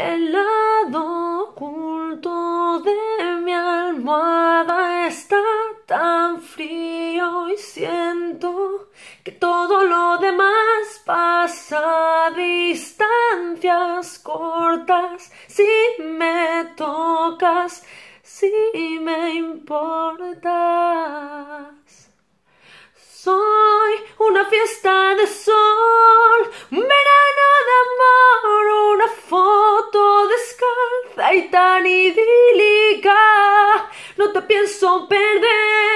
El lado oculto de mi almohada está tan frío y siento que todo lo demás pasa a distancias cortas si me tocas, si me importas. Soy una fiesta de sol. Ay, tan idílica, no te pienso perder.